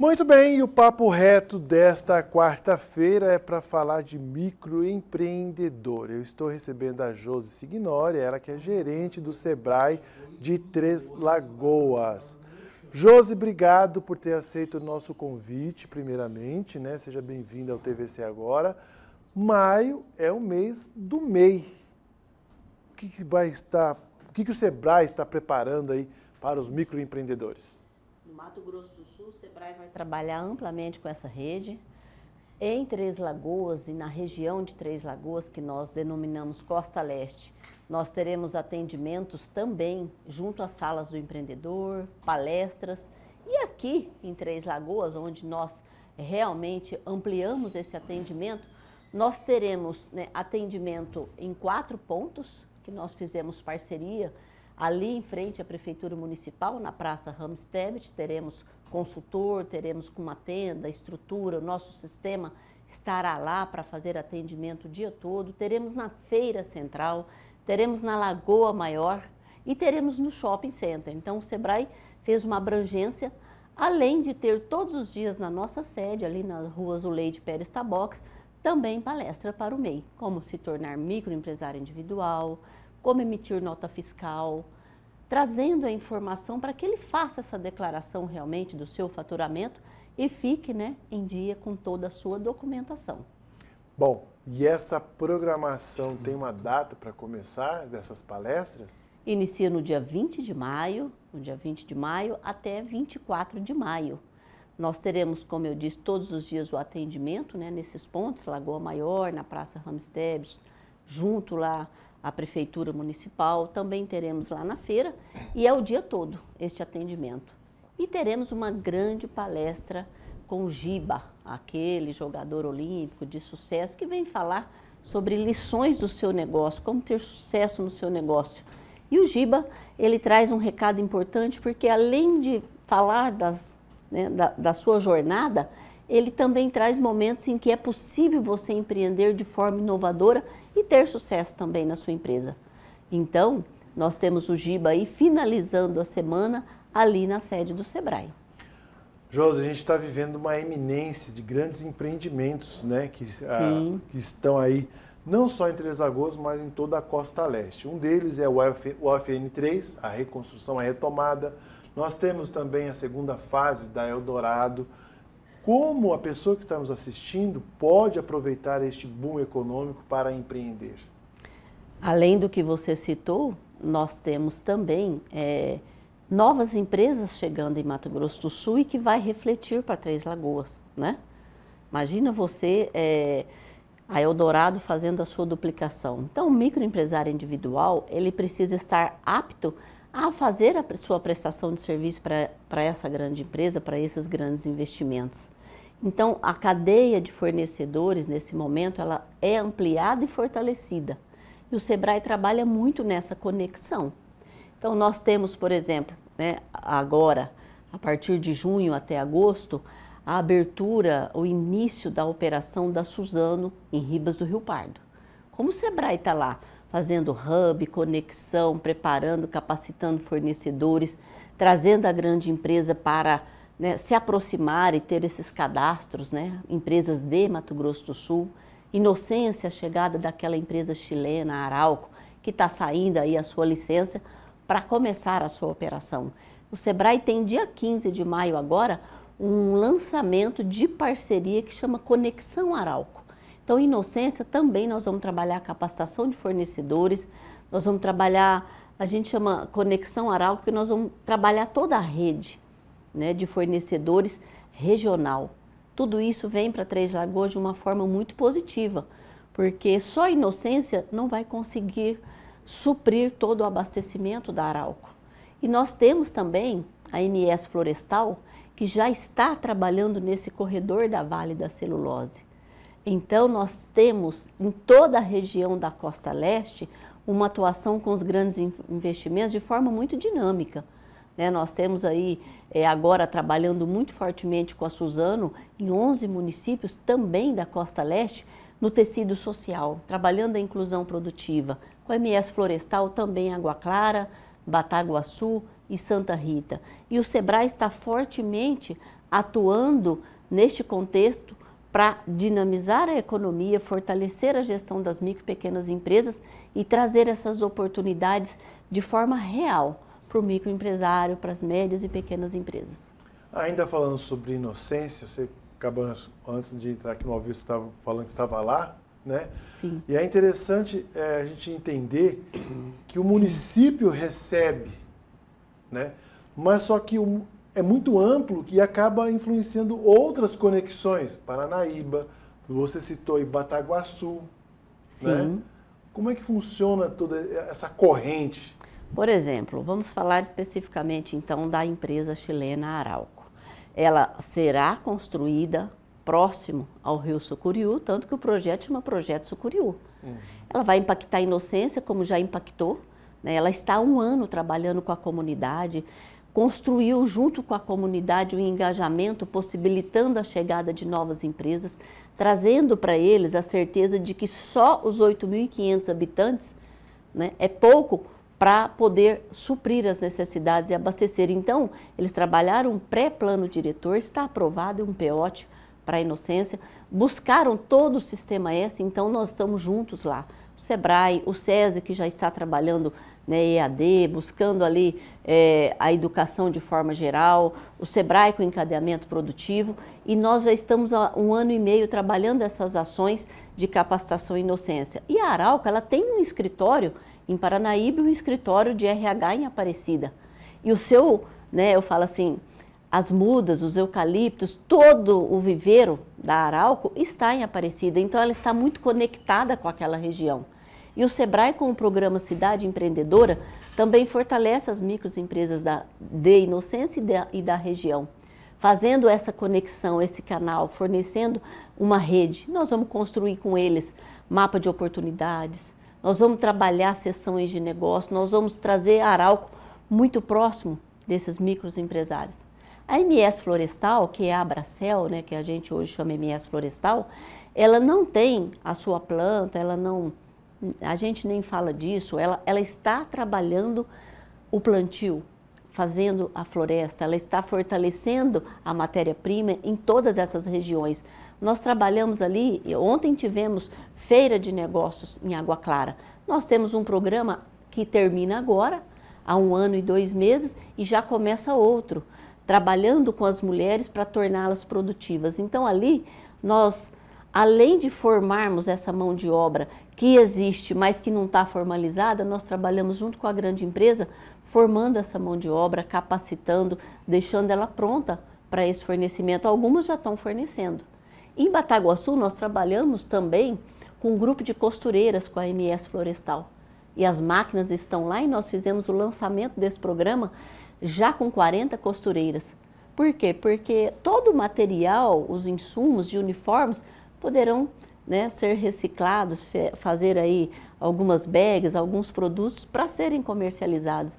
Muito bem, e o papo reto desta quarta-feira é para falar de microempreendedor. Eu estou recebendo a Josi Signori, ela que é gerente do Sebrae de Três Lagoas. Josi, obrigado por ter aceito o nosso convite, primeiramente, né? Seja bem-vinda ao TVC agora. Maio é o mês do MEI. O que, que vai estar, o que, que o Sebrae está preparando aí para os microempreendedores? Mato Grosso do Sul, o SEBRAE vai trabalhar amplamente com essa rede. Em Três Lagoas e na região de Três Lagoas, que nós denominamos Costa Leste, nós teremos atendimentos também junto às salas do empreendedor, palestras. E aqui em Três Lagoas, onde nós realmente ampliamos esse atendimento, nós teremos né, atendimento em quatro pontos, que nós fizemos parceria Ali em frente à Prefeitura Municipal, na Praça Ramstebit, teremos consultor, teremos com uma tenda, estrutura, o nosso sistema estará lá para fazer atendimento o dia todo, teremos na Feira Central, teremos na Lagoa Maior e teremos no Shopping Center. Então o Sebrae fez uma abrangência, além de ter todos os dias na nossa sede, ali na rua Zuleide Pérez Tabox, também palestra para o MEI, como se tornar microempresário individual, como emitir nota fiscal, trazendo a informação para que ele faça essa declaração realmente do seu faturamento e fique né, em dia com toda a sua documentação. Bom, e essa programação tem uma data para começar dessas palestras? Inicia no dia 20 de maio, no dia 20 de maio até 24 de maio. Nós teremos, como eu disse, todos os dias o atendimento né, nesses pontos, Lagoa Maior, na Praça Ramstebs, junto lá à Prefeitura Municipal, também teremos lá na feira, e é o dia todo este atendimento. E teremos uma grande palestra com o Giba, aquele jogador olímpico de sucesso que vem falar sobre lições do seu negócio, como ter sucesso no seu negócio. E o Giba, ele traz um recado importante, porque além de falar das, né, da, da sua jornada, ele também traz momentos em que é possível você empreender de forma inovadora e ter sucesso também na sua empresa. Então, nós temos o Giba aí finalizando a semana ali na sede do Sebrae. Josi, a gente está vivendo uma eminência de grandes empreendimentos né, que, a, ah, que estão aí, não só em Três Lagoas, mas em toda a costa leste. Um deles é o, UFN3, a reconstrução, a é retomada. Nós temos também a segunda fase da Eldorado como a pessoa que está nos assistindo pode aproveitar este boom econômico para empreender? Além do que você citou, nós temos também é, novas empresas chegando em Mato Grosso do Sul e que vai refletir para Três Lagoas, né? Imagina você, é, a Eldorado, fazendo a sua duplicação. Então, o microempresário individual, ele precisa estar apto a fazer a sua prestação de serviço para essa grande empresa, para esses grandes investimentos. Então, a cadeia de fornecedores, nesse momento, ela é ampliada e fortalecida. E o SEBRAE trabalha muito nessa conexão. Então, nós temos, por exemplo, né, agora, a partir de junho até agosto, a abertura, o início da operação da Suzano em Ribas do Rio Pardo. Como o SEBRAE está lá fazendo hub, conexão, preparando, capacitando fornecedores, trazendo a grande empresa para né, se aproximar e ter esses cadastros, né, empresas de Mato Grosso do Sul. Inocência, a chegada daquela empresa chilena, Arauco, que está saindo aí a sua licença para começar a sua operação. O Sebrae tem dia 15 de maio agora um lançamento de parceria que chama Conexão Arauco. Então, inocência também nós vamos trabalhar a capacitação de fornecedores, nós vamos trabalhar, a gente chama conexão aral, porque nós vamos trabalhar toda a rede né, de fornecedores regional. Tudo isso vem para Três Lagoas de uma forma muito positiva, porque só a inocência não vai conseguir suprir todo o abastecimento da Arauco. E nós temos também a MS Florestal, que já está trabalhando nesse corredor da Vale da Celulose. Então, nós temos em toda a região da costa leste uma atuação com os grandes investimentos de forma muito dinâmica. Né? Nós temos aí, é, agora trabalhando muito fortemente com a Suzano, em 11 municípios também da costa leste, no tecido social, trabalhando a inclusão produtiva, com a MS Florestal também Água Clara, Bataguaçu e Santa Rita. E o SEBRAE está fortemente atuando neste contexto para dinamizar a economia, fortalecer a gestão das micro e pequenas empresas e trazer essas oportunidades de forma real para o microempresário, para as médias e pequenas empresas. Ainda falando sobre inocência, você acabou antes de entrar aqui no aviso você estava falando que estava lá, né? Sim. E é interessante é, a gente entender que o município recebe, né? Mas só que o, é muito amplo e acaba influenciando outras conexões. Paranaíba, você citou Ibataguaçu. Né? Sim. Né? Como é que funciona toda essa corrente? Por exemplo, vamos falar especificamente então da empresa chilena Arauco. Ela será construída próximo ao rio Sucuriú, tanto que o projeto chama Projeto Sucuriú. Uhum. Ela vai impactar a inocência, como já impactou. Né? Ela está há um ano trabalhando com a comunidade, construiu junto com a comunidade um engajamento, possibilitando a chegada de novas empresas, trazendo para eles a certeza de que só os 8.500 habitantes né, é pouco para poder suprir as necessidades e abastecer. Então, eles trabalharam um pré-plano diretor, está aprovado é um peote para a inocência, buscaram todo o sistema S, então nós estamos juntos lá o SEBRAE, o SESI, que já está trabalhando né, EAD, buscando ali é, a educação de forma geral, o SEBRAE com encadeamento produtivo, e nós já estamos há um ano e meio trabalhando essas ações de capacitação e inocência. E a Arauca, ela tem um escritório em Paranaíba um escritório de RH em Aparecida. E o seu, né, eu falo assim, as mudas, os eucaliptos, todo o viveiro da Arauco está em Aparecida, então ela está muito conectada com aquela região. E o Sebrae, com o programa Cidade Empreendedora, também fortalece as microempresas da, de Inocência e da, e da região. Fazendo essa conexão, esse canal, fornecendo uma rede, nós vamos construir com eles mapa de oportunidades, nós vamos trabalhar sessões de negócio, nós vamos trazer Arauco muito próximo desses microempresários. A MS Florestal, que é a Abracel, né, que a gente hoje chama MS Florestal, ela não tem a sua planta, ela não, a gente nem fala disso, ela, ela está trabalhando o plantio, fazendo a floresta, ela está fortalecendo a matéria-prima em todas essas regiões. Nós trabalhamos ali, ontem tivemos feira de negócios em Água Clara. Nós temos um programa que termina agora, há um ano e dois meses, e já começa outro trabalhando com as mulheres para torná-las produtivas. Então, ali, nós, além de formarmos essa mão de obra que existe, mas que não está formalizada, nós trabalhamos junto com a grande empresa, formando essa mão de obra, capacitando, deixando ela pronta para esse fornecimento. Algumas já estão fornecendo. Em Bataguaçu, nós trabalhamos também com um grupo de costureiras com a MS Florestal. E as máquinas estão lá e nós fizemos o lançamento desse programa já com 40 costureiras. Por quê? Porque todo o material, os insumos de uniformes poderão né, ser reciclados, fazer aí algumas bags, alguns produtos para serem comercializados.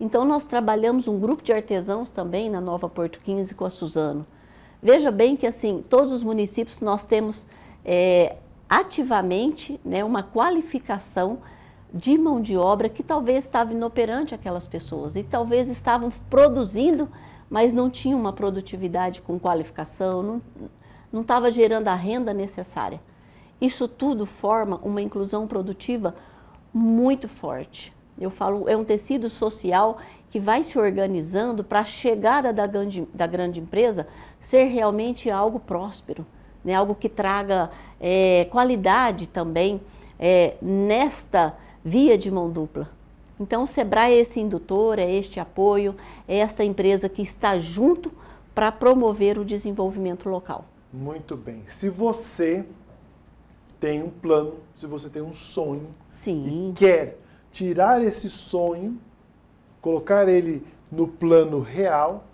Então nós trabalhamos um grupo de artesãos também na Nova Porto 15 com a Suzano. Veja bem que assim, todos os municípios nós temos é, ativamente né, uma qualificação de mão de obra que talvez estava inoperante aquelas pessoas e talvez estavam produzindo, mas não tinham uma produtividade com qualificação, não, não estava gerando a renda necessária. Isso tudo forma uma inclusão produtiva muito forte. Eu falo, é um tecido social que vai se organizando para a chegada da grande, da grande empresa ser realmente algo próspero, né? algo que traga é, qualidade também é, nesta via de mão dupla. Então, o Sebrae é esse indutor, é este apoio, é esta empresa que está junto para promover o desenvolvimento local. Muito bem. Se você tem um plano, se você tem um sonho Sim. e quer tirar esse sonho, colocar ele no plano real,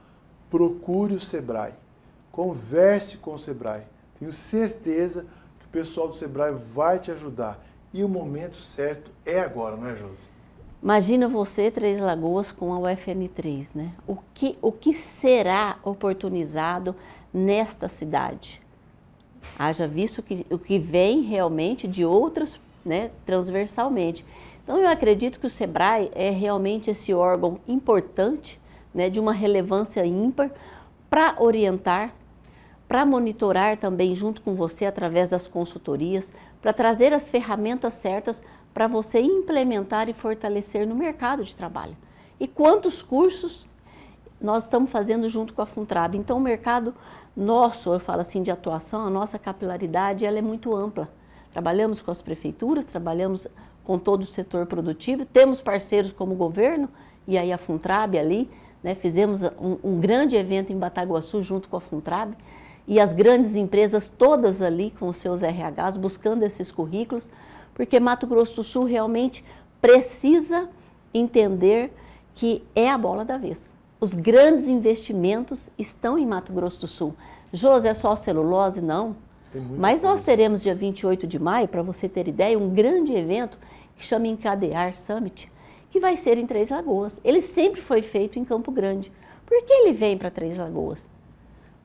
procure o Sebrae. Converse com o Sebrae. Tenho certeza que o pessoal do Sebrae vai te ajudar. E o momento certo é agora, não é, Josi? Imagina você, Três Lagoas, com a UFN3, né? O que, o que será oportunizado nesta cidade? Haja visto que, o que vem realmente de outras, né, transversalmente. Então, eu acredito que o SEBRAE é realmente esse órgão importante, né, de uma relevância ímpar, para orientar, para monitorar também junto com você através das consultorias, para trazer as ferramentas certas para você implementar e fortalecer no mercado de trabalho. E quantos cursos nós estamos fazendo junto com a Funtrab? Então, o mercado nosso, eu falo assim, de atuação, a nossa capilaridade ela é muito ampla. Trabalhamos com as prefeituras, trabalhamos com todo o setor produtivo, temos parceiros como o governo e aí a Funtrab ali, né? fizemos um, um grande evento em Bataguaçu junto com a Funtrab e as grandes empresas todas ali com seus RHs buscando esses currículos, porque Mato Grosso do Sul realmente precisa entender que é a bola da vez. Os grandes investimentos estão em Mato Grosso do Sul. José, é só celulose? Não. Mas nós teremos dia 28 de maio, para você ter ideia, um grande evento que chama Encadear Summit, que vai ser em Três Lagoas. Ele sempre foi feito em Campo Grande. Por que ele vem para Três Lagoas?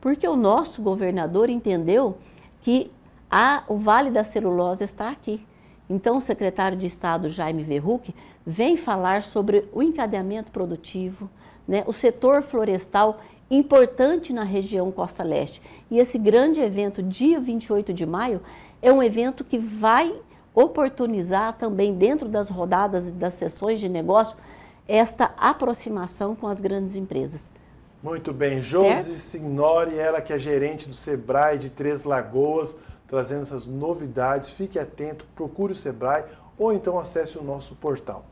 Porque o nosso governador entendeu que a, o Vale da Celulose está aqui. Então, o secretário de Estado, Jaime Verruc, vem falar sobre o encadeamento produtivo, né, o setor florestal importante na região Costa Leste. E esse grande evento, dia 28 de maio, é um evento que vai oportunizar também, dentro das rodadas e das sessões de negócio, esta aproximação com as grandes empresas. Muito bem, Josi Signori, ela que é gerente do Sebrae de Três Lagoas, trazendo essas novidades. Fique atento, procure o Sebrae ou então acesse o nosso portal.